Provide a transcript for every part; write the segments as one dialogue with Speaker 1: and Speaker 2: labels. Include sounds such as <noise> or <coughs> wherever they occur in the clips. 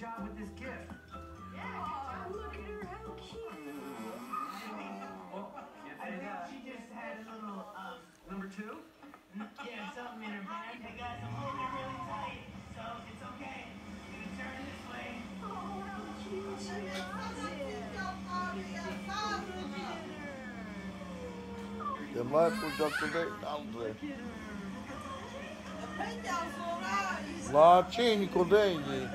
Speaker 1: job with this gift. Yeah, Aww, look at her, how cute. oh, I think she just had a little, um... Number two? Yeah, something in her pants. Hey guys, I'm holding it really tight, so it's okay. You can turn this way. Oh, how cute she is.
Speaker 2: The mic was up
Speaker 1: to date, I'll La ceni codegli.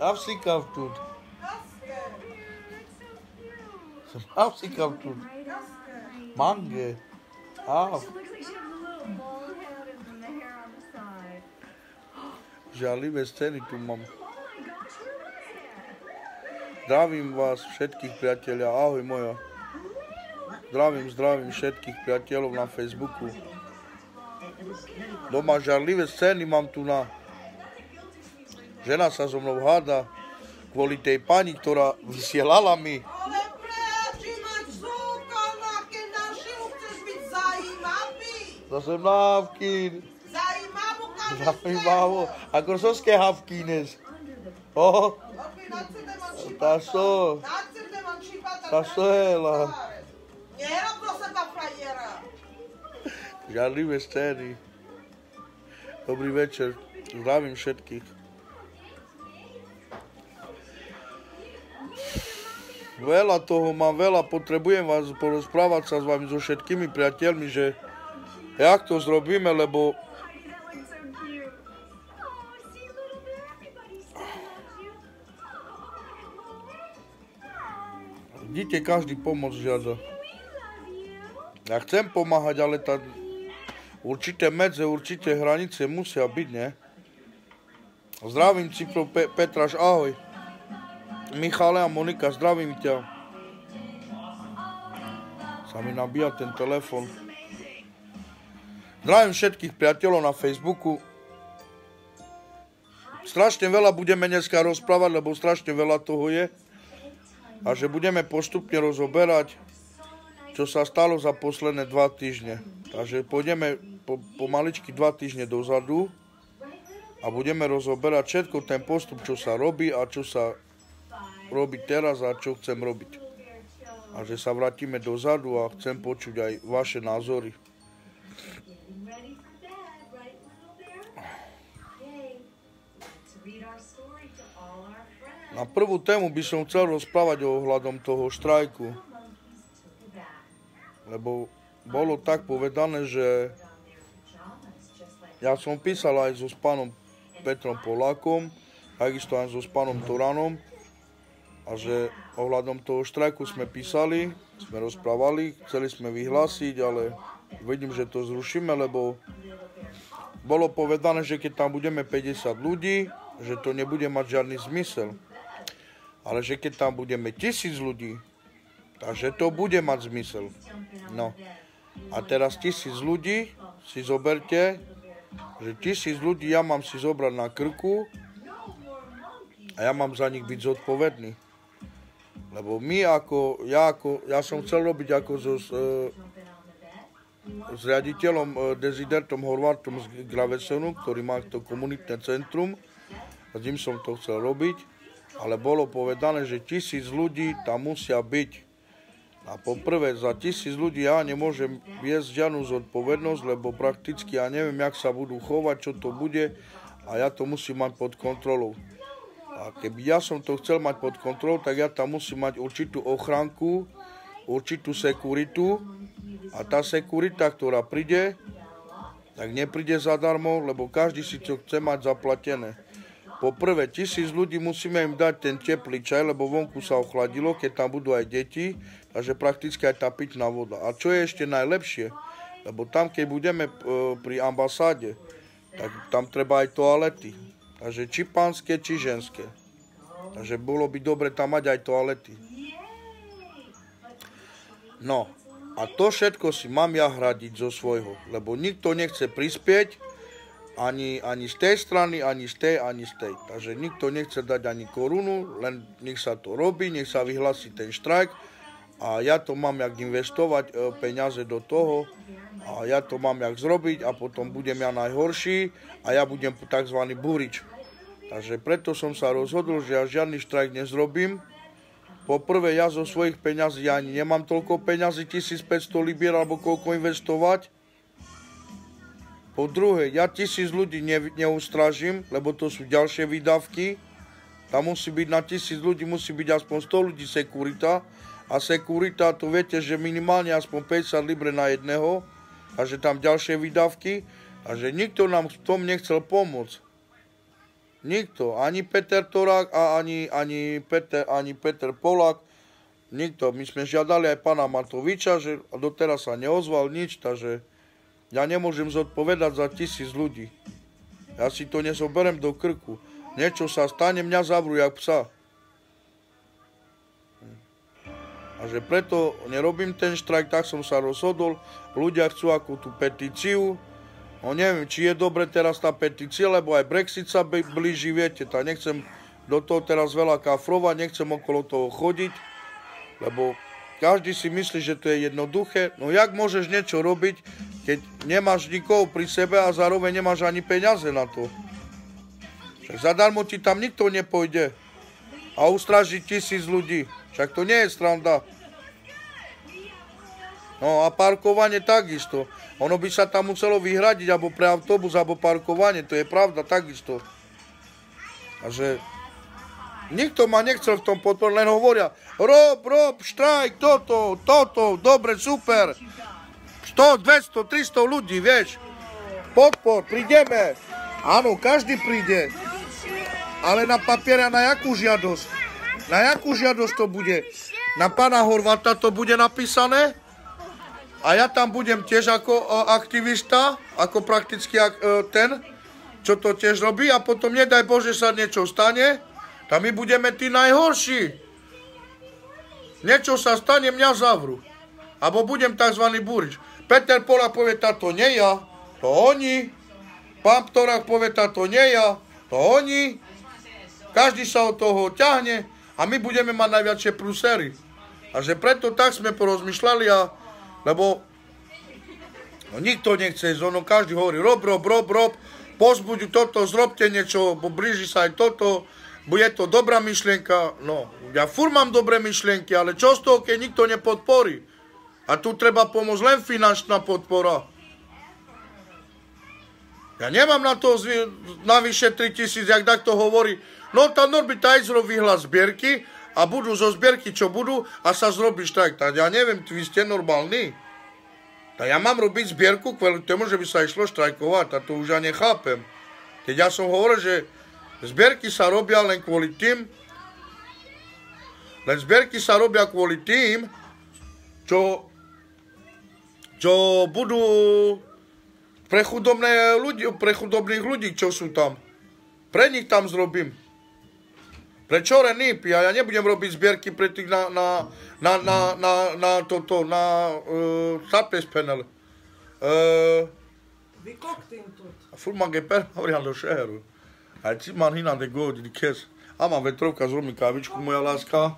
Speaker 1: Hafsikaftut. Some Hafsikaftut. Mango. Half. Žalivé scény tu mám. Zdravím vás všetkých priateľia. Ahoj moja. Zdravím, zdravím všetkých priateľov na Facebooku. Doma žarlivé scény mám tu na Žena sa so mnou háda kvôli tej pani, ktorá vysielala mi. Ale prečo mať zúkala, keď našiu chceš byť zajímavý? Zase mávkin. Zajímavú kamu Zajímavú. A kosovské havkines. O. Tá so. Tá so hela. Nero pro seba frajera. Žarlivé scény. Dobrý večer. Zdravím všetkých. Veľa toho mám, veľa potrebujem vás porozprávať sa s vami, so všetkými priateľmi, že jak to zrobíme, lebo Vidíte, každý pomoc žiada. Ja chcem pomáhať, ale tá určité medze, určité hranice musia byť, ne? Zdravím, Cipro Pe Petraš, ahoj. Michale a Monika, zdravím ťa. Sa mi nabíja ten telefon. Zdravím všetkých priateľov na Facebooku. Strašne veľa budeme dneska rozprávať, lebo strašne veľa toho je. A že budeme postupne rozoberať, čo sa stalo za posledné dva týždne. Takže pôjdeme po, pomaličky dva týždne dozadu a budeme rozoberať všetko ten postup, čo sa robí a čo sa robiť teraz a čo chcem robiť. A že sa vrátime dozadu a chcem počuť aj vaše názory. Na prvú tému by som chcel rozprávať o ohľadom toho štrajku. Lebo bolo tak povedané, že ja som písal aj so s pánom Petrom Polákom, takisto aj so s pánom Toranom a že ohľadom toho štrajku sme písali, sme rozprávali, chceli sme vyhlásiť, ale vidím, že to zrušíme, lebo bolo povedané, že keď tam budeme 50 ľudí, že to nebude mať žiadny zmysel. Ale že keď tam budeme tisíc ľudí, takže to bude mať zmysel. No. A teraz tisíc ľudí si zoberte, že tisíc ľudí ja mám si zobrať na krku a ja mám za nich byť zodpovedný. Lebo my ako, ja, ako, ja som chcel robiť ako so, s, e, s riaditeľom e, Desidertom Horvátom z Gravesonu, ktorý má to komunitné centrum. S ním som to chcel robiť, ale bolo povedané, že tisíc ľudí tam musia byť. A poprvé, za tisíc ľudí ja nemôžem viesť žiadnu zodpovednosť, lebo prakticky ja neviem, jak sa budú chovať, čo to bude a ja to musím mať pod kontrolou. A keby ja som to chcel mať pod kontrolou, tak ja tam musím mať určitú ochranku, určitú sekuritu a tá sekurita, ktorá príde, tak nepríde zadarmo, lebo každý si to chce mať zaplatené. Po prvé, tisíc ľudí musíme im dať ten teplý čaj, lebo vonku sa ochladilo, keď tam budú aj deti, takže prakticky aj tá pitná voda. A čo je ešte najlepšie, lebo tam, keď budeme e, pri ambasáde, tak tam treba aj toalety. A že či pánske, či ženské. A že bolo by dobre tam mať aj toalety. No, a to všetko si mám ja hradiť zo svojho, lebo nikto nechce prispieť ani, ani z tej strany, ani z tej, ani z tej. Takže nikto nechce dať ani korunu, len nech sa to robí, nech sa vyhlási ten štrajk a ja to mám jak investovať e, peniaze do toho, a ja to mám jak zrobiť a potom budem ja najhorší a ja budem tzv. burič. Takže preto som sa rozhodol, že ja žiadny štrajk nezrobím. Po prvé, ja zo svojich peňazí, ja ani nemám toľko peňazí, 1500 libier alebo koľko investovať. Po druhé, ja tisíc ľudí ne, neustražím, lebo to sú ďalšie výdavky. Tam musí byť na tisíc ľudí, musí byť aspoň 100 ľudí sekurita. A sekurita, to viete, že minimálne aspoň 50 libre na jedného a že tam ďalšie výdavky a že nikto nám v tom nechcel pomôcť. Nikto, ani Peter Torák a ani, ani, Peter, ani Peter Polák, nikto. My sme žiadali aj pána Matoviča, že doteraz sa neozval nič, takže ja nemôžem zodpovedať za tisíc ľudí. Ja si to nezoberem do krku. Niečo sa stane, mňa zavrú jak psa. a že preto nerobím ten štrajk, tak som sa rozhodol. Ľudia chcú ako tú petíciu. No neviem, či je dobre teraz tá petícia, lebo aj Brexit sa blíži, viete, tak nechcem do toho teraz veľa kafrova, nechcem okolo toho chodiť, lebo každý si myslí, že to je jednoduché. No jak môžeš niečo robiť, keď nemáš nikoho pri sebe a zároveň nemáš ani peniaze na to? Však zadarmo ti tam nikto nepojde a ustraží tisíc ľudí. Však to nie je stranda. No a parkovanie takisto. Ono by sa tam muselo vyhradiť, alebo pre autobus, alebo parkovanie, to je pravda takisto. A že nikto ma nechcel v tom podporiť, len hovoria, rob, rob, štrajk, toto, toto, dobre, super. 100, 200, 300 ľudí, vieš. Podpor, prídeme. Áno, každý príde. Ale na papiere na jakú žiadosť? Na jakú žiadosť to bude? Na pána Horvata to bude napísané? A ja tam budem tiež ako e, aktivista, ako prakticky e, ten, čo to tiež robí a potom nedaj Bože sa niečo stane, tam my budeme tí najhorší. Niečo sa stane, mňa zavru. Abo budem tzv. burič. Peter Pola povie, to nie ja, to oni. Pán Ptorák povie, to nie ja, to oni. Každý sa od toho ťahne a my budeme mať najviacej prúsery. A že preto tak sme porozmýšľali, a, lebo no, nikto nechce ísť, ono každý hovorí rob, rob, rob, rob, pozbuď toto, zrobte niečo, bo blíži sa aj toto, bude to dobrá myšlienka, no, ja fur mám dobré myšlienky, ale čo z toho, keď nikto nepodporí? A tu treba pomôcť len finančná podpora. Ja nemám na to navyše 3000, jak tak to hovorí, No tá Norbit Tajzrov zrobila zbierky a budú zo zbierky, čo budú a sa zrobí štrajk. Tak ja neviem, vy ste normálni. Tak ja mám robiť zbierku kvôli tomu, že by sa išlo štrajkovať. A to už ja nechápem. Keď ja som hovoril, že zbierky sa robia len kvôli tým, len zbierky sa robia kvôli tým, čo, čo budú pre, ľudí, pre chudobných ľudí, čo sú tam. Pre nich tam zrobím. Prečo čore nipy, a ja nebudem robiť zbierky pre tých na, na, na, na, na, na toto, na uh, Surface Panel. Uh, Vykoktim tot. Ful man geper, vreau do șeherul. Aici man hina de god, de kes. Am vetrovka z romi moja láska.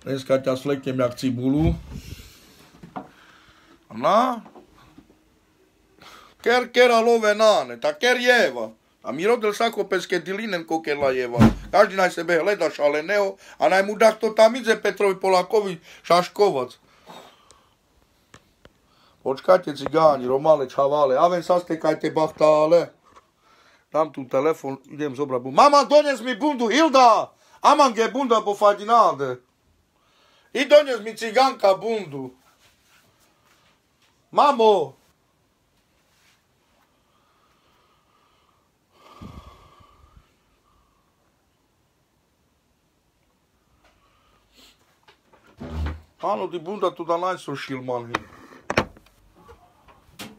Speaker 1: Dneska ťa sleknem jak cibulu. Na. No. Ker, ker a na, nane, ta ker jeva. A mi rodil sakopeské Dilinenko Kelajeva. Každý na sebe hleda šaleného a naj mu to tam idze Petrovi Polakovi šaškovac. Počkajte cigáni, romále, čavále. a ven sa stekajte, bachtále. Dám tu telefon, idem zobrať bundu. Mama, dones mi bundu, Hilda! A mám ge bunda po fadináde? I dones mi cigánka bundu. Mamo, tu bunta tuota laitsoskilman.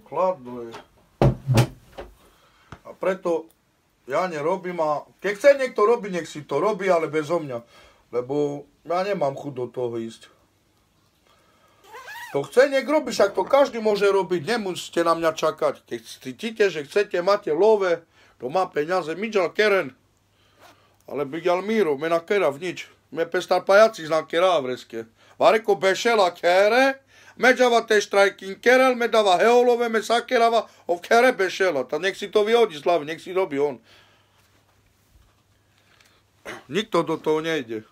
Speaker 1: Kladno je. A preto ja nerobím a keď chce niekto robiť, nech si to robí, ale bezo mňa. Lebo ja nemám chud do toho ísť. To chce, niekto robiť, však to každý môže robiť, nemusíte na mňa čakať. Keď cítite, že chcete, máte love, to má peniaze, midžal keren. Ale bygal míro, mena kera v nič. Me pestar pajaci na kera reske. Vareko bešela kere, medžava te štrajkin kerel, medava heolove, me sakerava, ov kere bešela. Ta nech si to vyhodí z hlavy, nech si robí on. Nikto do toho nejde.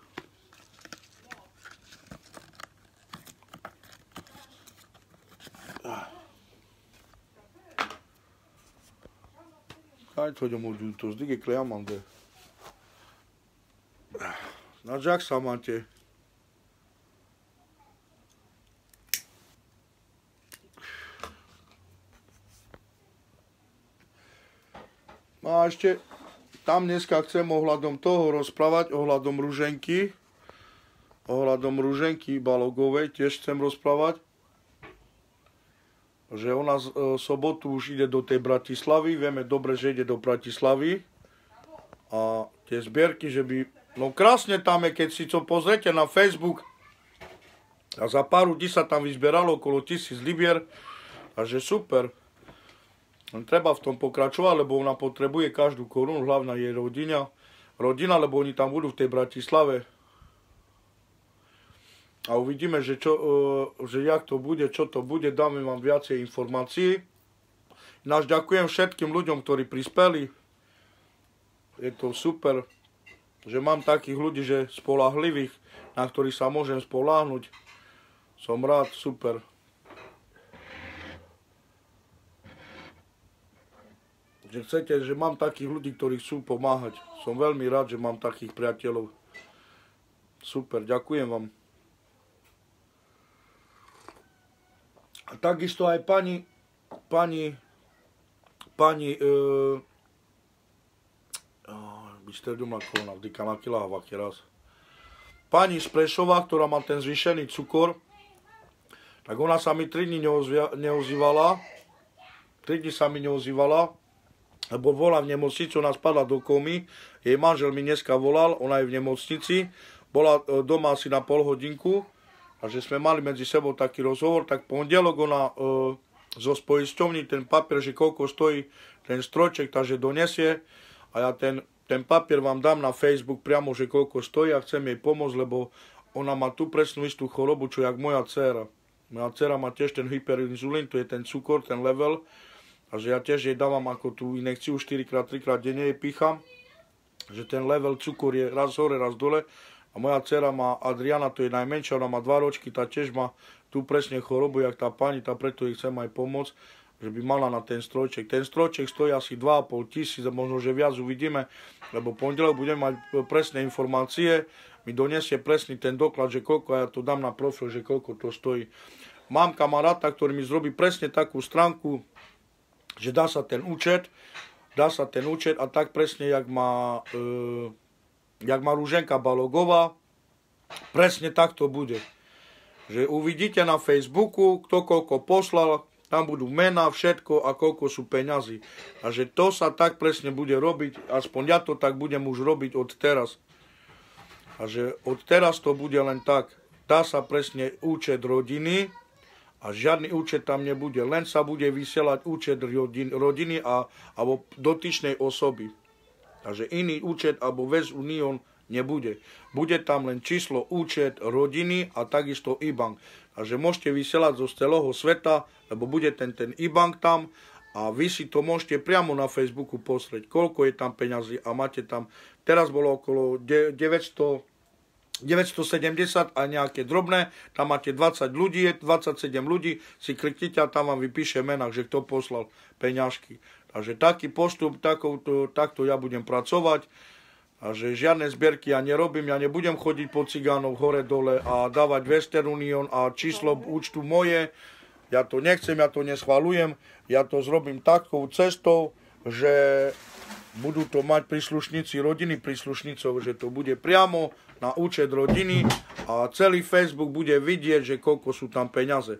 Speaker 1: Aj to ide môžu, to zdyge klejamande. Na džak sa máte. ešte tam dneska chcem ohľadom toho rozprávať, ohľadom ruženky, ohľadom ruženky Balogovej tiež chcem rozprávať, že ona v e, sobotu už ide do tej Bratislavy, vieme dobre, že ide do Bratislavy a tie zbierky, že by, no krásne tam je, keď si to pozrete na Facebook a za pár dní sa tam vyzbieralo okolo tisíc libier a že super treba v tom pokračovať, lebo ona potrebuje každú korunu, hlavná je rodina, rodina, lebo oni tam budú v tej Bratislave. A uvidíme, že, čo, e, že jak to bude, čo to bude, dáme vám viacej informácií. Ináč ďakujem všetkým ľuďom, ktorí prispeli. Je to super, že mám takých ľudí, že spolahlivých, na ktorých sa môžem spoláhnuť. Som rád, super. že chcete, že mám takých ľudí, ktorí chcú pomáhať. Som veľmi rád, že mám takých priateľov. Super, ďakujem vám. A takisto aj pani, pani, pani, e, byste doma kolona, vdyka na kilávak raz. Pani z Prešova, ktorá má ten zvýšený cukor, tak ona sa mi 3 dní neozývala. 3 dní sa mi neozývala, lebo bola v nemocnici, ona spadla do komy, jej manžel mi dneska volal, ona je v nemocnici, bola e, doma asi na pol hodinku, a že sme mali medzi sebou taký rozhovor, tak pondelok ona e, zo spoisťovní ten papier, že koľko stojí ten strojček, takže donesie a ja ten, ten papier vám dám na Facebook priamo, že koľko stojí a chcem jej pomôcť, lebo ona má tú presnú istú chorobu, čo jak moja dcera. Moja dcera má tiež ten hyperinzulín, to je ten cukor, ten level, a že ja tiež jej dávam ako tú inekciu 4x, 3x denne jej pícham, že ten level cukor je raz hore, raz dole a moja dcera má, Adriana, to je najmenšia, ona má 2 ročky, tá tiež má tú presne chorobu, jak tá pani, tá preto jej chcem aj pomôcť, že by mala na ten strojček. Ten strojček stojí asi 2,5 tisíc, možno, že viac uvidíme, lebo pondelok budeme mať e, presné informácie, mi donesie presný ten doklad, že koľko, a ja to dám na profil, že koľko to stojí. Mám kamaráta, ktorý mi zrobí presne takú stránku, že dá sa ten účet, dá sa ten účet a tak presne, jak má, e, jak má Rúženka Balogová, presne tak to bude. Že uvidíte na Facebooku, kto koľko poslal, tam budú mená, všetko a koľko sú peňazí. A že to sa tak presne bude robiť, aspoň ja to tak budem už robiť od teraz. A že od teraz to bude len tak. Dá sa presne účet rodiny, a žiadny účet tam nebude, len sa bude vysielať účet rodin, rodiny a, alebo dotyčnej osoby. Takže iný účet alebo väz Unión nebude. Bude tam len číslo účet rodiny a takisto IBAN. Takže môžete vysielať zo celého sveta, lebo bude ten, ten IBAN tam a vy si to môžete priamo na Facebooku posrieť, koľko je tam peňazí a máte tam, teraz bolo okolo 900 970 a nejaké drobné, tam máte 20 ľudí, 27 ľudí, si kliknite a tam vám vypíše mena, že kto poslal peňažky. Takže taký postup, takouto, takto ja budem pracovať. A že žiadne zbierky ja nerobím, ja nebudem chodiť po cigánov hore dole a dávať Western Union a číslo účtu moje. Ja to nechcem, ja to neschvalujem, ja to zrobím takou cestou, že budú to mať príslušníci rodiny príslušnícov, že to bude priamo na účet rodiny a celý Facebook bude vidieť, že koľko sú tam peniaze.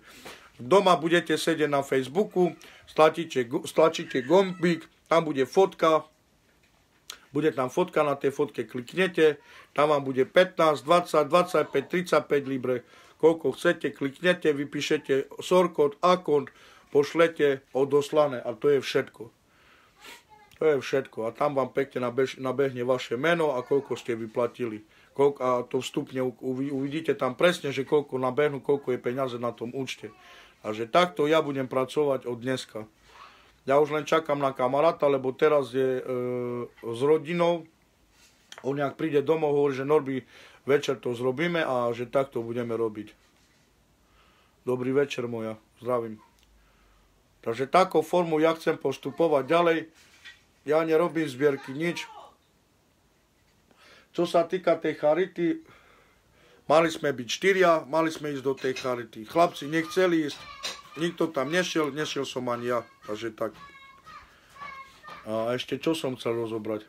Speaker 1: Doma budete sedieť na Facebooku, stlačíte, stlačíte gombík, tam bude fotka, bude tam fotka, na tej fotke kliknete, tam vám bude 15, 20, 25, 35 libre, koľko chcete, kliknete, vypíšete sorkot, akont, pošlete odoslané a to je všetko. To je všetko a tam vám pekne nabehne vaše meno a koľko ste vyplatili koľko, a to vstupne uvidíte tam presne, že koľko nabehnú, koľko je peniaze na tom účte. A že takto ja budem pracovať od dneska. Ja už len čakám na kamaráta, lebo teraz je e, s rodinou. On nejak príde domov, hovorí, že Norby, večer to zrobíme a že takto budeme robiť. Dobrý večer moja, zdravím. Takže takou formu ja chcem postupovať ďalej. Ja nerobím zbierky, nič. Čo sa týka tej charity, mali sme byť štyria, mali sme ísť do tej charity. Chlapci nechceli ísť, nikto tam nešiel, nešiel som ani ja, takže tak. A ešte čo som chcel rozobrať?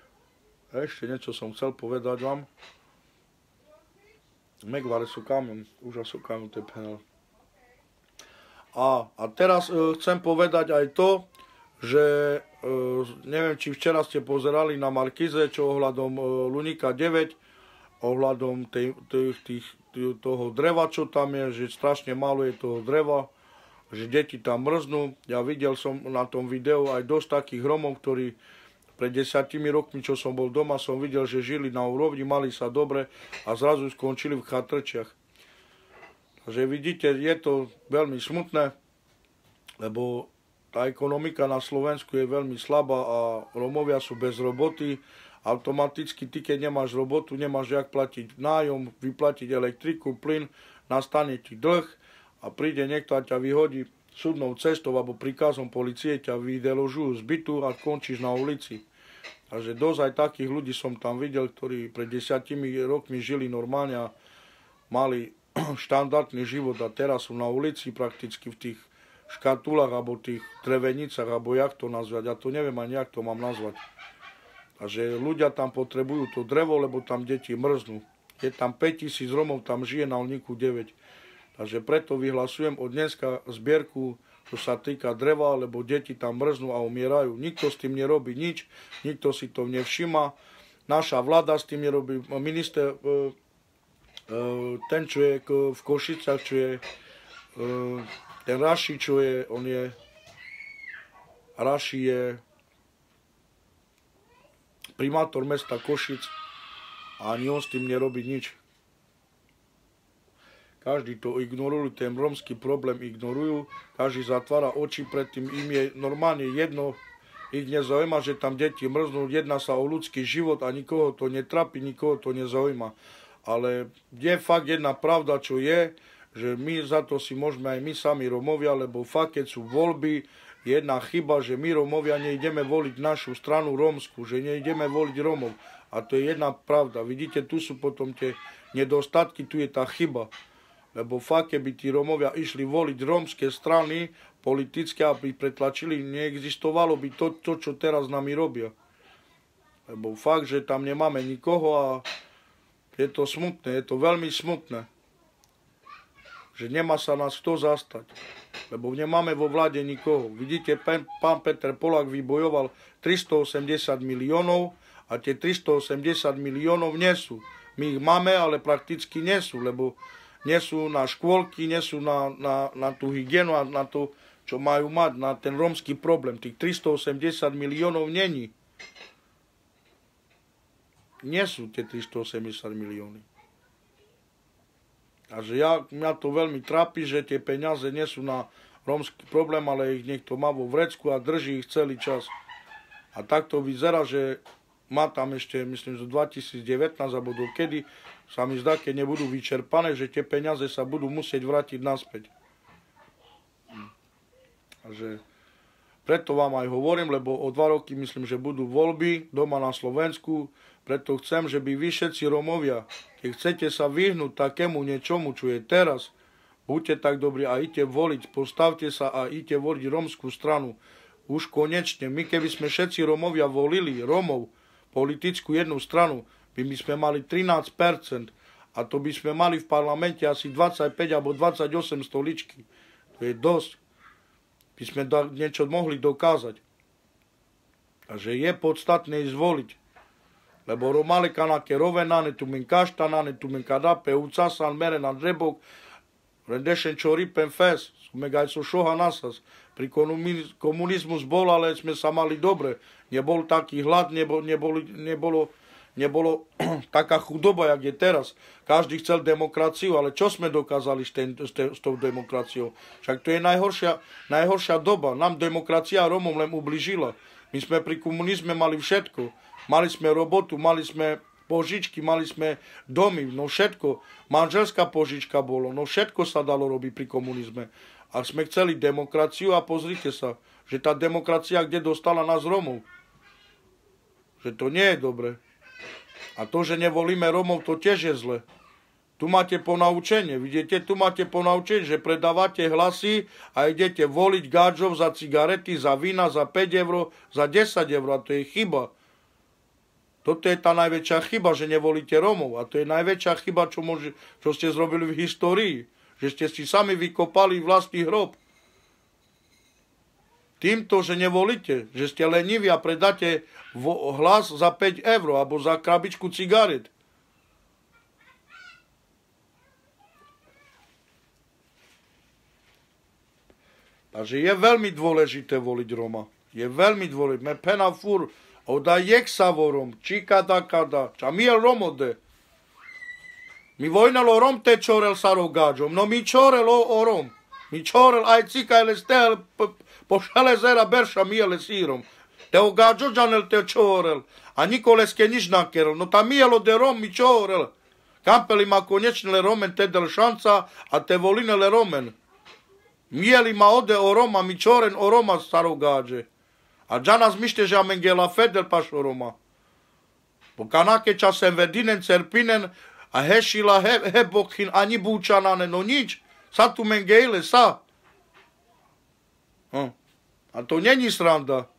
Speaker 1: Ešte niečo som chcel povedať vám. Megvare sú kamen, už sú kamen, to je penál. A, a teraz e, chcem povedať aj to, že e, neviem, či včera ste pozerali na Markize, čo ohľadom e, Lunika 9, ohľadom tej, tých, toho dreva, čo tam je, že strašne málo je toho dreva, že deti tam mrznú. Ja videl som na tom videu aj dosť takých hromov, ktorí pred desiatimi rokmi, čo som bol doma, som videl, že žili na úrovni, mali sa dobre a zrazu skončili v chatrčiach. Takže vidíte, je to veľmi smutné, lebo tá ekonomika na Slovensku je veľmi slabá a Romovia sú bez roboty. Automaticky ty, keď nemáš robotu, nemáš jak platiť nájom, vyplatiť elektriku, plyn, nastane ti dlh a príde niekto a ťa vyhodí súdnou cestou alebo príkazom policie ťa vydeložujú z bytu a končíš na ulici. Takže dosť aj takých ľudí som tam videl, ktorí pred desiatimi rokmi žili normálne a mali <clears throat> štandardný život a teraz sú na ulici prakticky v tých škatulách alebo tých trevenicách, alebo jak to nazvať. Ja to neviem ani, jak to mám nazvať. A že ľudia tam potrebujú to drevo, lebo tam deti mrznú. Je tam 5000 Romov, tam žije na Olniku 9. Takže preto vyhlasujem od dneska zbierku, čo sa týka dreva, lebo deti tam mrznú a umierajú. Nikto s tým nerobí nič, nikto si to nevšimá. Naša vláda s tým nerobí. Minister, e, e, ten, čo je v Košicach, čo je e, ten Raši, čo je, on je, Raši je primátor mesta Košic a ani on s tým nerobí nič. Každý to ignorujú, ten romský problém ignorujú, každý zatvára oči pred tým, im je normálne jedno, ich nezaujíma, že tam deti mrznú, jedná sa o ľudský život a nikoho to netrapí, nikoho to nezaujíma. Ale je fakt jedna pravda, čo je, že my za to si môžeme aj my sami Romovia, lebo fakt, keď sú voľby, jedna chyba, že my Romovia nejdeme voliť našu stranu rómsku, že nejdeme voliť Romov. A to je jedna pravda. Vidíte, tu sú potom tie nedostatky, tu je tá chyba. Lebo fakt, keby tí Romovia išli voliť rómske strany politické, aby pretlačili, neexistovalo by to, to čo teraz nami robia. Lebo fakt, že tam nemáme nikoho a je to smutné, je to veľmi smutné že nemá sa nás kto zastať, lebo nemáme vo vláde nikoho. Vidíte, pán Peter Polak vybojoval 380 miliónov a tie 380 miliónov nie sú. My ich máme, ale prakticky nie sú, lebo nie sú na škôlky, nie sú na, na, na tú hygienu a na to, čo majú mať, na ten rómsky problém. Tých 380 miliónov není. Nie sú tie 380 milióny a že ja, mňa to veľmi trápi, že tie peniaze nie sú na rómsky problém, ale ich niekto má vo vrecku a drží ich celý čas. A to vyzerá, že má tam ešte, myslím, že 2019 alebo do kedy, sa mi zdá, keď nebudú vyčerpané, že tie peniaze sa budú musieť vrátiť naspäť. A že preto vám aj hovorím, lebo o dva roky myslím, že budú voľby doma na Slovensku, preto chcem, že by vy všetci Romovia, keď chcete sa vyhnúť takému niečomu, čo je teraz, buďte tak dobrí a idete voliť, postavte sa a idete voliť romskú stranu. Už konečne, my keby sme všetci Romovia volili Romov, politickú jednu stranu, by my sme mali 13% a to by sme mali v parlamente asi 25 alebo 28 stoličky. To je dosť. By sme niečo mohli dokázať. A že je podstatné zvoliť. Lebo romale kanake rovenan, tu min caștanan, tu min cadape, uțasan na andrebog, rendešen ciori pen fes, sme gaj so šoha nasas. Pri komunizmu zbol ale sme sa mali dobre. Nebol taký hlad, nebo, nebol, nebolo, nebolo <clears throat> taká chudoba, jak je teraz. Každý chcel demokraciu, ale čo sme dokázali s, ten, s, te, s tou demokraciou? Však to je najhoršia, najhoršia doba. Nám demokracia Romom len ubližila. My sme pri komunizme mali všetko mali sme robotu, mali sme požičky, mali sme domy, no všetko. Manželská požička bolo, no všetko sa dalo robiť pri komunizme. A sme chceli demokraciu a pozrite sa, že tá demokracia kde dostala nás Romov. Že to nie je dobre. A to, že nevolíme Romov, to tiež je zle. Tu máte ponaučenie, vidíte, tu máte ponaučenie, že predávate hlasy a idete voliť gádžov za cigarety, za vína, za 5 eur, za 10 eur a to je chyba. Toto je tá najväčšia chyba, že nevolíte Rómov. A to je najväčšia chyba, čo, môže, čo ste zrobili v histórii. Že ste si sami vykopali vlastný hrob. Týmto, že nevolíte, že ste leniví a predáte hlas za 5 eur alebo za krabičku cigaret. Takže je veľmi dôležité voliť Roma. Je veľmi dôležité. Me pena fur, Odayeksavorom, kada čamijel romode. Mi vojnalo rom te čorel gađom no mi čorel o, rom. Mi čorel aj cika ele stel, zera berša mijele sirom. Te ogađo džanel te čorel, a nikole niš nakerel. no ta mijelo de rom mi čorel. Kampelima le romen te del šanca, a te volinele romen. Mijelima ode o roma mi čoren, o roma gađe Ageana zmișteže amengela fedel pașoruma. că cea se învedine înțerpinen, a la hebochin, ani bucanane, nu nici, sa tu mengele, sa. A to o sranda.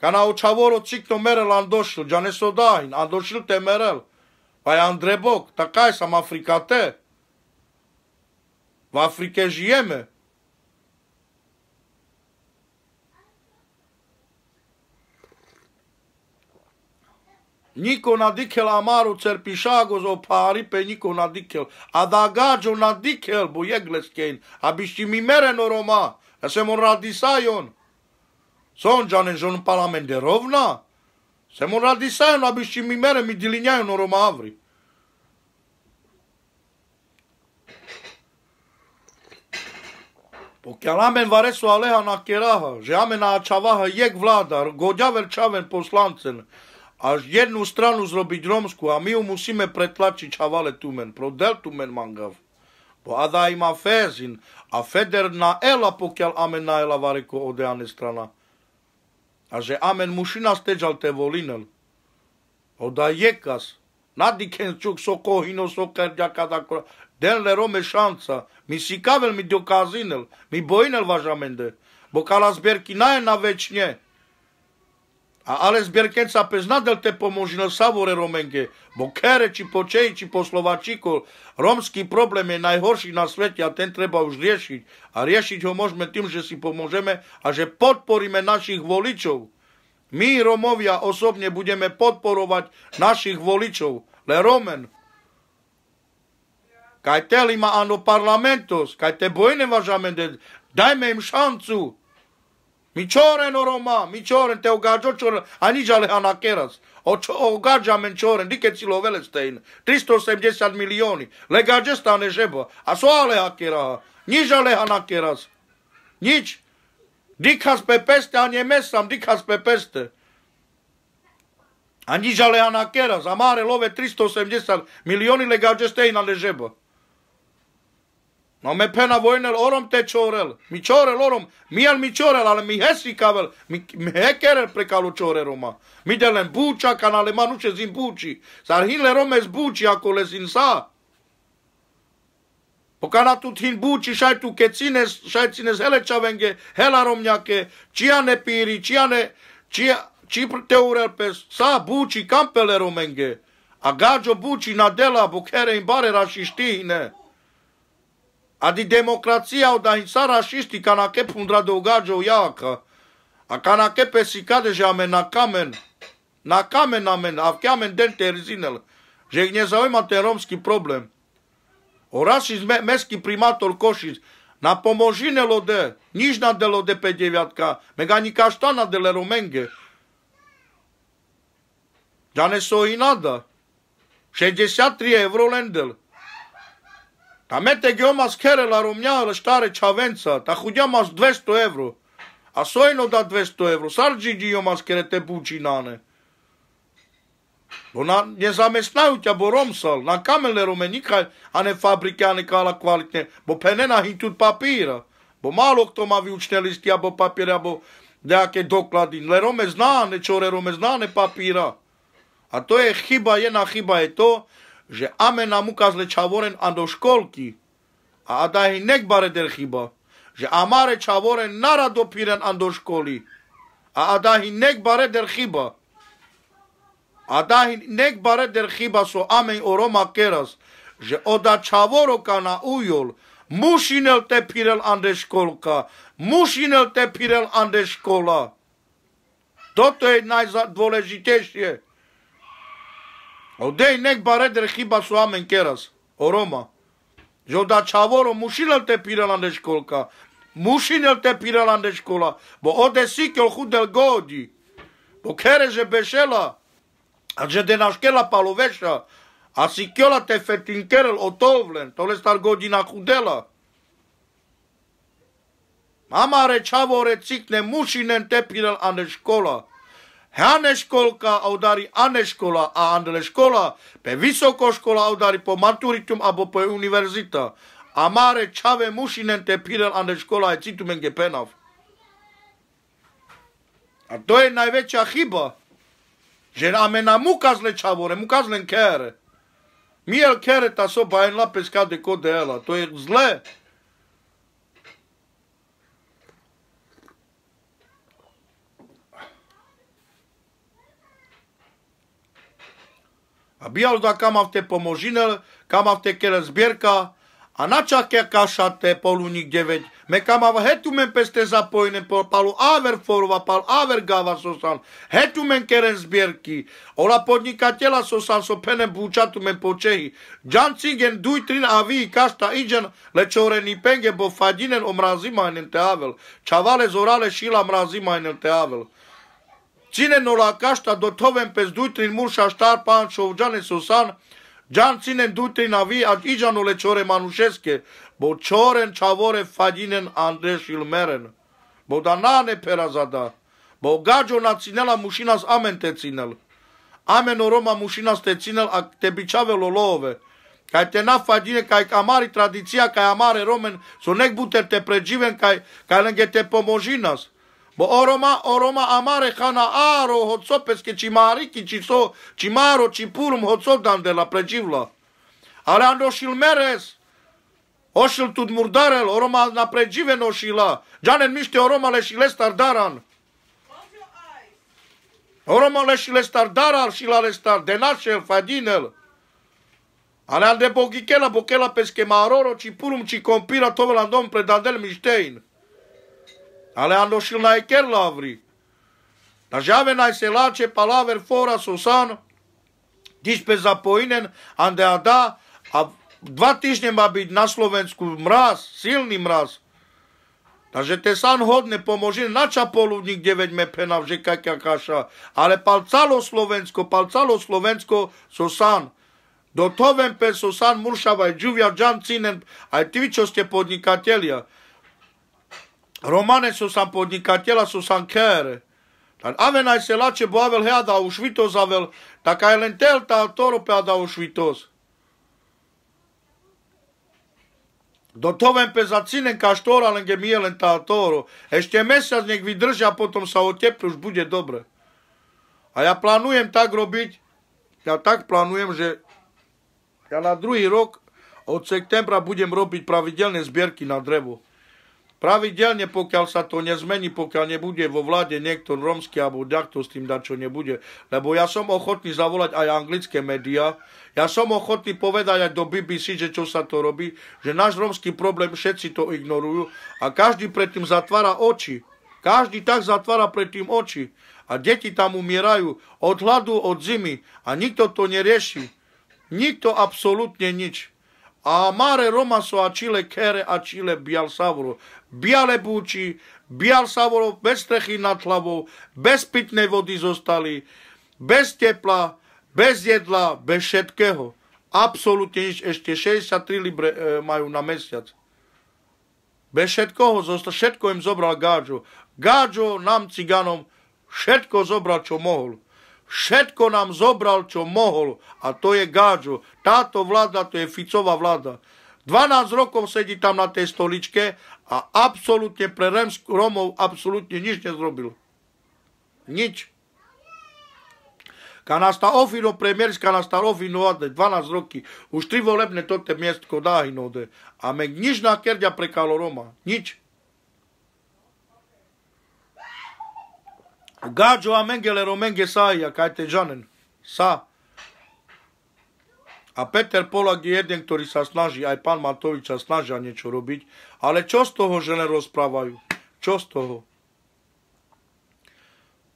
Speaker 1: Kana očavoro cikno merel andošil, o so dajn, andošil te merel. Pa je Andrebok, takaj sam Afrikate. V Afrike žijeme. Niko na dikel amaru cerpișagos zo pári pe niko na da Adagajo na bo jegleskejn. A bišti mi mereno Roma. Roma. E sem on sajon. Son jane žon palamende rovna. Sem on a bišti mi mere mi dilinjajo no Roma avri. Pokiaľ amen varesu aleha na keraha, že amen a čavaha jek vláda, goďa čaven poslancen, až jednu stranu zrobiť rómsku a my ju musíme pretlačiť havale tumen, pro del deltumen mangav. Bo ima fezin a feder na ela, pokiaľ amen na ela vareko odeane strana. A že amen muši nás težal te volinel. Oda jekas. Nadiken čuk soko hino sokar djaka tako. Den le rome šanca. Mi si kavel mi dokazinel. Mi bojinel vaš amende. Bo kala zbierky naje na večnje. A ale zbierkenca pe znadelte pomožil no savore romenge, bo kere či po čeji či po slovačiku, romský problém je najhorší na svete a ten treba už riešiť. A riešiť ho môžeme tým, že si pomôžeme a že podporíme našich voličov. My, Romovia, osobne budeme podporovať našich voličov. Le Romen. Kaj te ima ano parlamentos, kaj te bojne važamen, dajme im šancu. Միչորեն օրոմա, միչորեն թե ուգաջոչոր անիջալ հանակերաս։ Օգաջա մենչորեն դիկեցի լովել էստեին։ 370 միլիոնի։ Լեգաջեստան է ժեբը, ասոալ է հակերա։ Նիջալ է հանակերաս։ Նիջ դիկաս պեպեստ անյեմես սամ դիկաս պեպեստ։ Անիջալ է հանակերաս, ամար է լով է 370 միլիոնի լեգաջեստեին ալեժեբը։ me pena nel orom te chorel. mi chorel orom, mi al mi chorel al mi hesi kavel, mi, mi hekerel prekalu roma. Mi delen buča, kan ale manuše zin buci sar hin le rome zbuči, ako le zin sa. Pokana tu hin buci šaj tu cine šaj cine hele chavenge hela romnjake, Cia ne piri, cia ne, cia, cipr te urel pe sa buci kampele romenge. A gađo buci na dela, buk here bare rašištihine. Adi democrația o da în țara șiști ca na kep un drade o iacă, A ca na kep e si kade že amen na kamen. Na kamen amen. A vke amen den te rizinele. Že gne romski problem. O rasi me, meski primator košic. Na pomožine lo de. Niž na de lo de pe devjatka. Mega ni kaštana de le romenge. Ja ne so i nada. 63 euro lendele. Դա մեր թե գյոմաս քերել արումնյա ռշտարը չավենցա, դա խուդյա մաս 200 եվրո։ Ասոյնո դա 200 եվրո, սարջիջի յոմաս քերը թե բուչինանը։ Բոնա незаместнаուտյա բորոմսալ, նա կամել ռումենիկա անե ֆաբրիկյանը կալա կվալիտնե, բո փենենա հինտուտ պապիրա, բո մալոկ տոմավի ուչնելիստիա բո պապիրա բո դակե դոկլադին, լերոմեզ նան, չորերոմեզ նան է պապիրա։ А то е хиба, една хиба е то, że amenamu kazle chavoren ando szkolki, a adahi nek bare der chyba, że amare chavoren nara dopiren ando szkoli, a adahi nek bare der chyba, adahi nek bare der chyba so amen oroma keras, że oda chavoro kana ujol, մուշինել թե փիրել անդե շկոլկա, մուշինել թե փիրել անդե շկոլա, դոտե նայ զատ վոլեժի տեշի է, Odej nek de chyba su amen keras. Roma, Joda çavoro mușinel te piralan școlca, Mușinel te la șkola. Bo odesik yol hudel godi. Bo beșela. a Ace de a paloveșa. la te fetinkerel otovlen. Tole star godina hudela. are çavore cikne mușinen te la șkola. Haneškolka a udari aneškola, a andele škola, pe škola škola udari po maturitum abo po univerzita. A mare čave mušinen te pirel aneškola je citumen penav. A to je najveća hiba. Že name na ukazle čavore, mukazlen kere. Mijel kere ta soba en lapes kade ko dela, to je zle. A bial da cam avte pomožinel, cam avte kele zbierka a na načakia kašate polunik 9. Me cam av hetumen peste zapojne, po, palu aver forva, pal aver gava sosan. Hetumen kere zbierky. Ola podnikatela sosan so pene bučatumen po Čehi. džan cigen duj trin a vi kašta iđen ni penge bo fadinen omrazimajnen te avel. Čavale zorale šila mrazimajnen te avel. Cine nu la cașta do toven pe zduitrin mușa ștar pan șovgeane susan, Jan ține dutrin avi, a ijanule ciore manușeske, bo cioren ciavore faginen andreș il meren, bo danane perazada, bo gajo na ținela mușinas amente amen o roma mușinas te ținel a te biciave lolove, ca te na fagine, ca amari tradiția, ca amare romen, sunec buter te pregiven, ca lângă te pomojinas, Bo oroma, oroma amare cana aro hoco peske so, čiso, čimaro, čipurum hoco dan de la prejivla. Ale ando šil meres, ošil tut murdarel, oroma na prejive nošila. Janen miște oroma le šile stardaran. Oroma le šile stardaran, šila le star denašel, fadinel. Ale ande bogikela, bokela peske maroro, čipurum, tovela dom predadel mištein. ale a došil na eker lavri. Na žave naj se lače pa laver fora so san, tiš pe zapojnen, ande a da, a dva tižne ma byť na Slovensku mraz, silný mraz. Takže te san hodne pomoži, nača poludník 9 me penav, že kakia kaša, ale pal calo Slovensko, pal calo Slovensko so san. Do toho vem pe so san muršava aj džuvia džancinen, aj ty, čo ste podnikatelia romane sú sam podnikateľa, sú sam Tak Dar avenai se lace boavel hea da ușvitos avel, dacă ai lentel ta toro pe Do to vem pe zacinen ka štora je len ta toro. Ešte mesiac nech vydrží a potom sa oteplí, už bude dobre. A ja plánujem tak robiť, ja tak plánujem, že ja na druhý rok od septembra budem robiť pravidelné zbierky na drevo. Pravidelne, pokiaľ sa to nezmení, pokiaľ nebude vo vláde niekto romský alebo ďakto s tým dať, čo nebude. Lebo ja som ochotný zavolať aj anglické médiá. Ja som ochotný povedať aj do BBC, že čo sa to robí. Že náš romský problém všetci to ignorujú a každý predtým zatvára oči. Každý tak zatvára predtým oči. A deti tam umierajú od hladu, od zimy. A nikto to nerieši. Nikto absolútne nič a mare romaso acile chere acile bialsavro, biale buči, bialsavro bez strechy nad hlavou, bez pitnej vody zostali, bez tepla, bez jedla, bez všetkého. Absolutne nič, ešte 63 libre e, majú na mesiac. Bez všetkoho zostal, všetko im zobral Gáčo. Gáčo nám ciganom všetko zobral, čo mohol. Všetko nám zobral, čo mohol. A to je Gáčo. Táto vláda, to je Ficová vláda. 12 rokov sedí tam na tej stoličke a absolútne pre Romov absolútne nič nezrobil. Nič. Ka nas ta ofino premijer, kad nas ofino 12 roki, už tri volebne toto miestko mjestko dahin A me na kerďa prekalo Roma. Nič. Gađo a mengele romenge saja, kaj težanen, sa. A Peter Polak je jeden, ktorý sa snaží, aj pán sa snažia niečo robiť, ale čo z toho, že nerozprávajú? Čo z toho?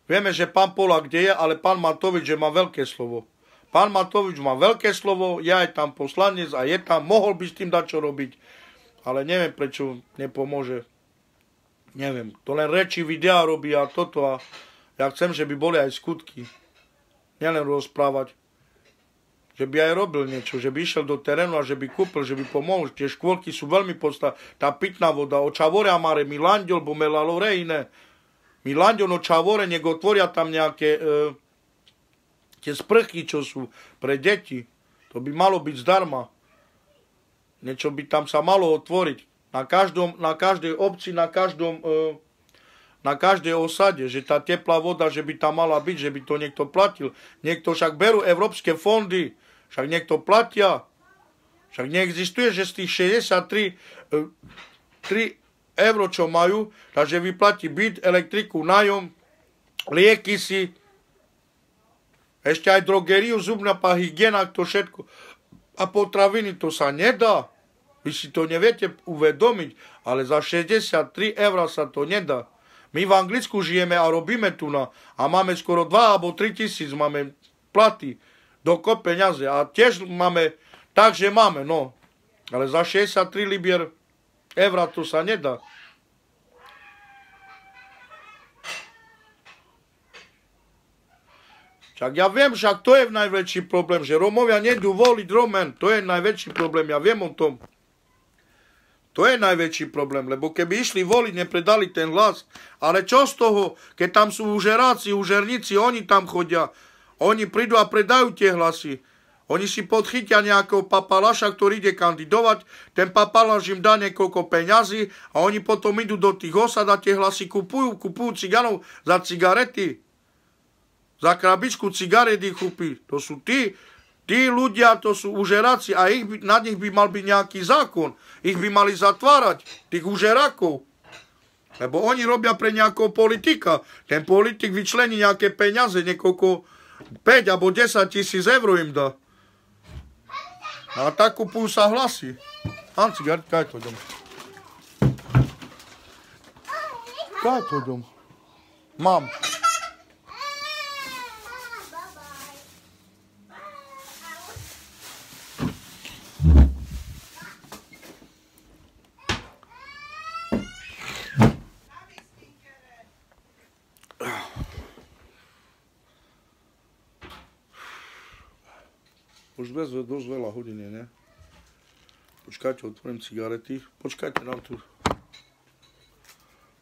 Speaker 1: Vieme, že pán Polak kde je, ale pán Matovič že má veľké slovo. Pán Matovič má veľké slovo, ja je tam poslanec a je tam, mohol by s tým dať čo robiť. Ale neviem, prečo nepomôže. Neviem, to len reči, videá robí a toto a ja chcem, že by boli aj skutky. Nielen rozprávať. Že by aj robil niečo, že by išiel do terénu a že by kúpil, že by pomohol. Tie škôlky sú veľmi podstatné. Tá pitná voda, očavoria mare, landiol, bo melalore iné. Milandiol, očavore, no nech otvoria tam nejaké e, tie sprchy, čo sú pre deti. To by malo byť zdarma. Niečo by tam sa malo otvoriť. Na, každom, na každej obci, na každom... E, na každej osade, že tá teplá voda, že by tam mala byť, že by to niekto platil. Niekto však berú európske fondy, však niekto platia. Však neexistuje, že z tých 63 3 eh, euro, čo majú, takže vyplatí byt, elektriku, nájom, lieky si, ešte aj drogeriu, zubná pa, hygiena, to všetko. A potraviny, to sa nedá. Vy si to neviete uvedomiť, ale za 63 eur sa to nedá. My v Anglicku žijeme a robíme tu na, a máme skoro 2 alebo 3 tisíc, máme platy, do peňaze a tiež máme, takže máme, no. Ale za 63 libier evra to sa nedá. Však ja viem, však to je najväčší problém, že Romovia nedú voliť Romen, to je najväčší problém, ja viem o tom. To je najväčší problém, lebo keby išli voliť, nepredali ten hlas. Ale čo z toho, keď tam sú užeráci, užerníci, oni tam chodia. Oni prídu a predajú tie hlasy. Oni si podchytia nejakého papalaša, ktorý ide kandidovať, ten papalaš im dá niekoľko peňazí a oni potom idú do tých osad a tie hlasy kupujú, kupujú ciganov za cigarety. Za krabičku cigarety ich kúpi. To sú tí, Tí ľudia to sú užeraci a ich, nad nich by mal byť nejaký zákon. Ich by mali zatvárať, tých užerakov. Lebo oni robia pre nejakého politika. Ten politik vyčlení nejaké peniaze, niekoľko 5 alebo 10 tisíc eur im dá. A tak kupujú sa hlasy. Hanci, kaj to dom? Kaj to dom? Mám. už bez, dosť veľa hodín je, ne? Počkajte, otvorím cigarety. Počkajte, nám tu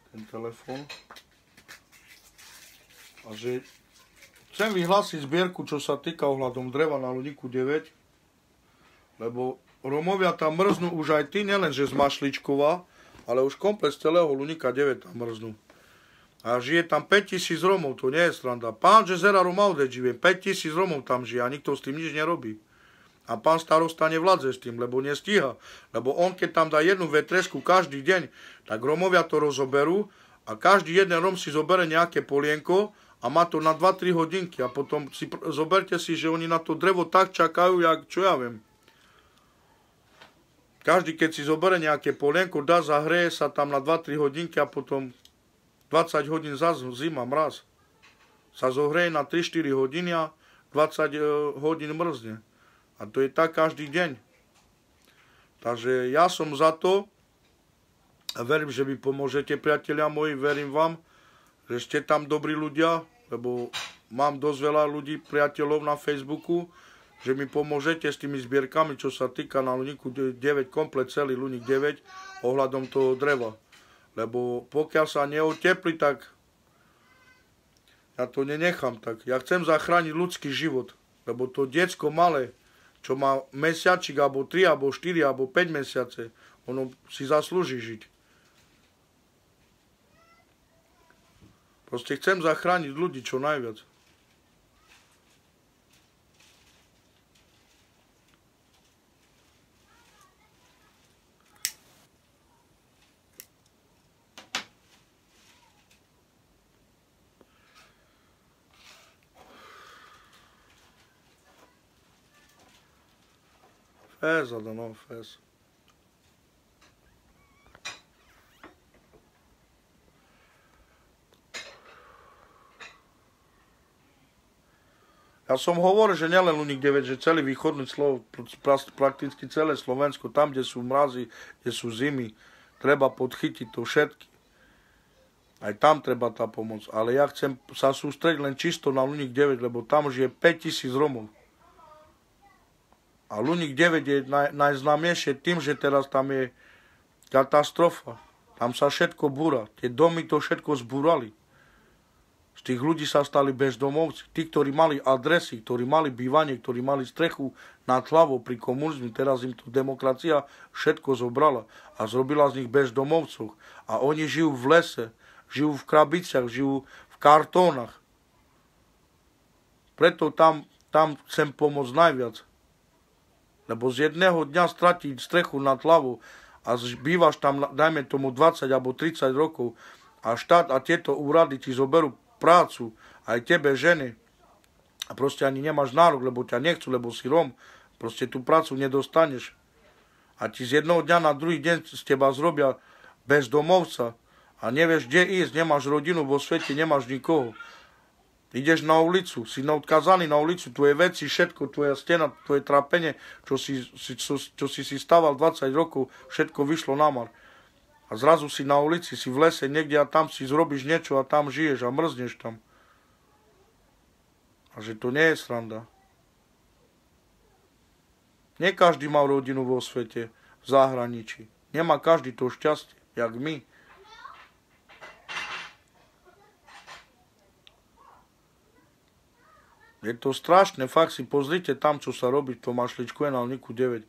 Speaker 1: ten telefon. A že chcem vyhlásiť zbierku, čo sa týka ohľadom dreva na Luníku 9, lebo Romovia tam mrznú už aj ty, nielen že z Mašličkova, ale už komplet z celého Lunika 9 tam mrznú. A žije tam 5000 Romov, to nie je stranda. Pán Žezera Romaude živie, 5000 Romov tam žije a nikto s tým nič nerobí. A pán starosta nevládze s tým, lebo nestíha. Lebo on, keď tam dá jednu vetresku každý deň, tak Romovia to rozoberú a každý jeden Rom si zobere nejaké polienko a má to na 2-3 hodinky a potom si zoberte si, že oni na to drevo tak čakajú, jak, čo ja viem. Každý, keď si zobere nejaké polienko, dá, zahreje sa tam na 2-3 hodinky a potom 20 hodín zase zima, mraz. Sa zohreje na 3-4 hodiny a 20 eh, hodín mrzne. A to je tak každý deň. Takže ja som za to a verím, že mi pomôžete, priatelia moji, verím vám, že ste tam dobrí ľudia, lebo mám dosť veľa ľudí, priateľov na Facebooku, že mi pomôžete s tými zbierkami, čo sa týka na Luniku 9, komplet celý Lunik 9, ohľadom toho dreva. Lebo pokiaľ sa neotepli, tak ja to nenechám tak. Ja chcem zachrániť ľudský život, lebo to diecko malé, čo má mesiačik, alebo 3, alebo 4, alebo 5 mesiace, ono si zaslúži žiť. Proste chcem zachrániť ľudí čo najviac. Fez, não, fez. Ja som hovoril, že nielen Luník 9, že celý východný slov, prakticky celé Slovensko, tam, kde sú mrazy, kde sú zimy, treba podchytiť to všetky. Aj tam treba tá pomoc. Ale ja chcem sa sústrediť len čisto na Luník 9, lebo tam už je 5000 Romov. A Luník 9 je naj, najznámejšie tým, že teraz tam je katastrofa. Tam sa všetko búra. Tie domy to všetko zbúrali. Z tých ľudí sa stali bezdomovci. Tí, ktorí mali adresy, ktorí mali bývanie, ktorí mali strechu nad hlavou pri komunizmu, teraz im tu demokracia všetko zobrala a zrobila z nich bezdomovcov. A oni žijú v lese, žijú v krabiciach, žijú v kartónach. Preto tam, tam chcem pomôcť najviac. Lebo z jedného dňa stratiť strechu nad hlavou a bývaš tam, dajme tomu 20 alebo 30 rokov a štát a tieto úrady ti zoberú prácu, aj tebe ženy a proste ani nemáš nárok, lebo ťa nechcú, lebo si Róm, proste tú prácu nedostaneš. A ti z jednoho dňa na druhý deň z teba zrobia bezdomovca a nevieš, kde ísť, nemáš rodinu vo svete, nemáš nikoho. Ideš na ulicu, si odkazaný na ulicu, tvoje veci, všetko, tvoja stena, tvoje trápenie, čo si, si, čo, čo si si stával 20 rokov, všetko vyšlo na mar. A zrazu si na ulici, si v lese niekde a tam si zrobíš niečo a tam žiješ a mrzneš tam. A že to nie je sranda. Nie každý má rodinu vo svete, v zahraničí. Nemá každý to šťastie, jak my. Je to strašné, fakt si pozrite tam, čo sa robí v tom Mašličku, je na Niku 9.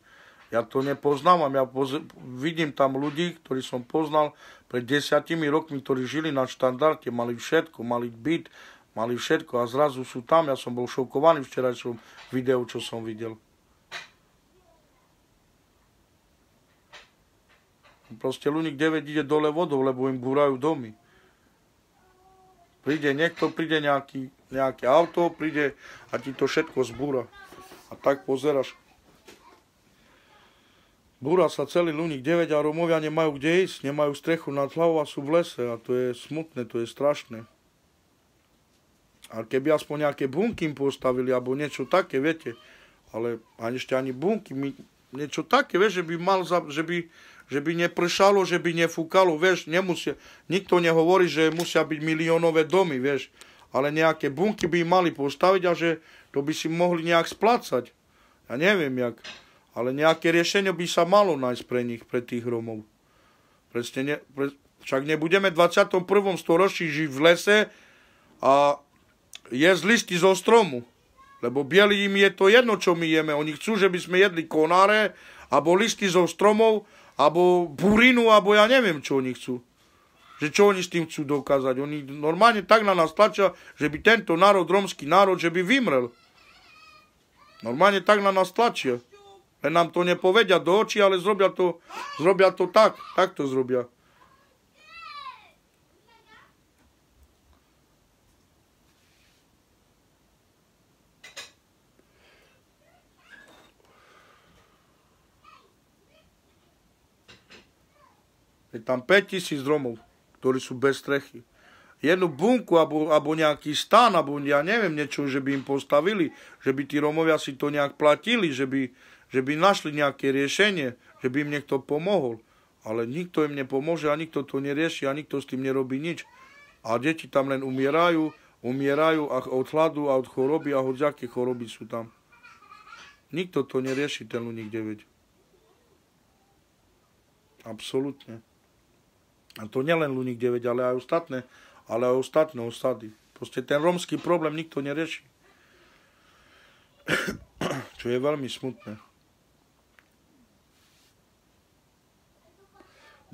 Speaker 1: Ja to nepoznávam, ja poz- vidím tam ľudí, ktorí som poznal pred desiatimi rokmi, ktorí žili na štandarte, mali všetko, mali byt, mali všetko a zrazu sú tam. Ja som bol šokovaný včerajšom videu, čo som videl. Proste Lunik 9 ide dole vodou, lebo im búrajú domy. Príde niekto, príde nejaký nejaké auto, príde a ti to všetko zbúra. A tak pozeraš. Búra sa celý Lunik 9 a Romovia nemajú kde ísť, nemajú strechu nad hlavou a sú v lese a to je smutné, to je strašné. A keby aspoň nejaké bunky im postavili alebo niečo také, viete, ale ani ešte ani bunky, my, niečo také, vieš, že by mal, za, že by, že by nepršalo, že by nefúkalo, vieš, nemusia, nikto nehovorí, že musia byť miliónové domy, vieš, ale nejaké bunky by mali postaviť a že to by si mohli nejak splácať. Ja neviem jak, ale nejaké riešenie by sa malo nájsť pre nich, pre tých Romov. Presne ne, pre, však nebudeme v 21. storočí žiť v lese a jesť listy zo stromu. Lebo bieli im je to jedno, čo my jeme. Oni chcú, že by sme jedli konáre, alebo listy zo stromov, alebo burinu, alebo ja neviem, čo oni chcú že čo oni s tým chcú dokázať. Oni normálne tak na nás tlačia, že by tento národ, romský národ, že by vymrel. Normálne tak na nás tlačia. Len nám to nepovedia do očí, ale zrobia to, zrobia to tak. Tak to zrobia. Je tam 5000 Romov ktorí sú bez strechy. Jednu bunku alebo, alebo nejaký stan, alebo ja neviem niečo, že by im postavili, že by tí Romovia si to nejak platili, že by, že by našli nejaké riešenie, že by im niekto pomohol. Ale nikto im nepomôže a nikto to nerieši a nikto s tým nerobí nič. A deti tam len umierajú, umierajú a od hladu a od choroby a od aké choroby sú tam. Nikto to nerieši, ten nikde vedie. Absolutne. A to nielen Luník 9, ale aj ostatné, ale aj ostatné osady. Proste ten romský problém nikto nerieši. <coughs> Čo je veľmi smutné.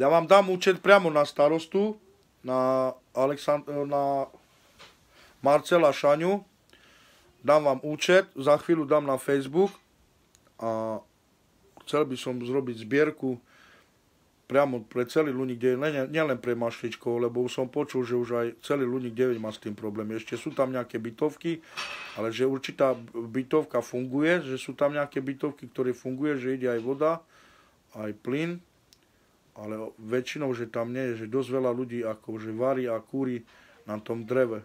Speaker 1: Ja vám dám účet priamo na starostu, na, Alexand- eh, na Marcela Šaňu. Dám vám účet, za chvíľu dám na Facebook a chcel by som zrobiť zbierku priamo pre celý Luník 9, nielen pre Mašličkov, lebo som počul, že už aj celý Luník 9 má s tým problém. Ešte sú tam nejaké bytovky, ale že určitá bytovka funguje, že sú tam nejaké bytovky, ktoré funguje, že ide aj voda, aj plyn, ale väčšinou, že tam nie je, že dosť veľa ľudí akože varí a kúri na tom dreve.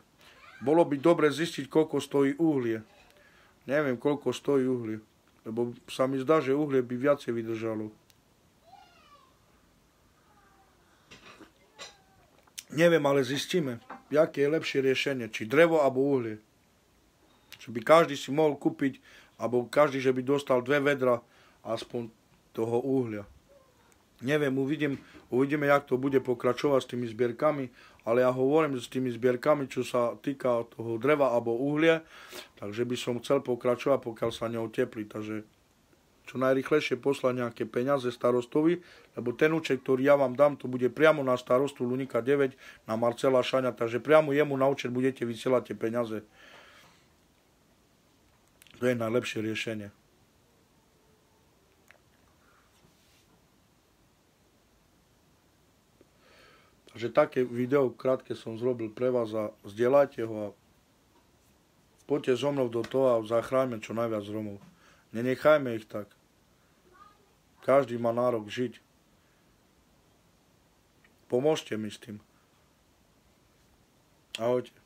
Speaker 1: Bolo by dobre zistiť, koľko stojí uhlie. Neviem, koľko stojí uhlie, lebo sa mi zdá, že uhlie by viacej vydržalo. Neviem, ale zistíme, aké je lepšie riešenie, či drevo alebo uhlie. Či by každý si mohol kúpiť, alebo každý, že by dostal dve vedra aspoň toho uhlia. Neviem, uvidím, uvidíme, jak to bude pokračovať s tými zbierkami, ale ja hovorím s tými zbierkami, čo sa týka toho dreva alebo uhlie, takže by som chcel pokračovať, pokiaľ sa neoteplí. Takže čo najrychlejšie poslať nejaké peniaze starostovi, lebo ten účet, ktorý ja vám dám, to bude priamo na starostu Lunika 9, na Marcela Šaňa, takže priamo jemu na účet budete vysielať tie peniaze. To je najlepšie riešenie. Takže také video krátke som zrobil pre vás a zdieľajte ho a poďte so mnou do toho a zachráňme čo najviac Romov. Nenechajme ich tak. Každý má nárok žiť. Pomôžte mi s tým. Ahojte.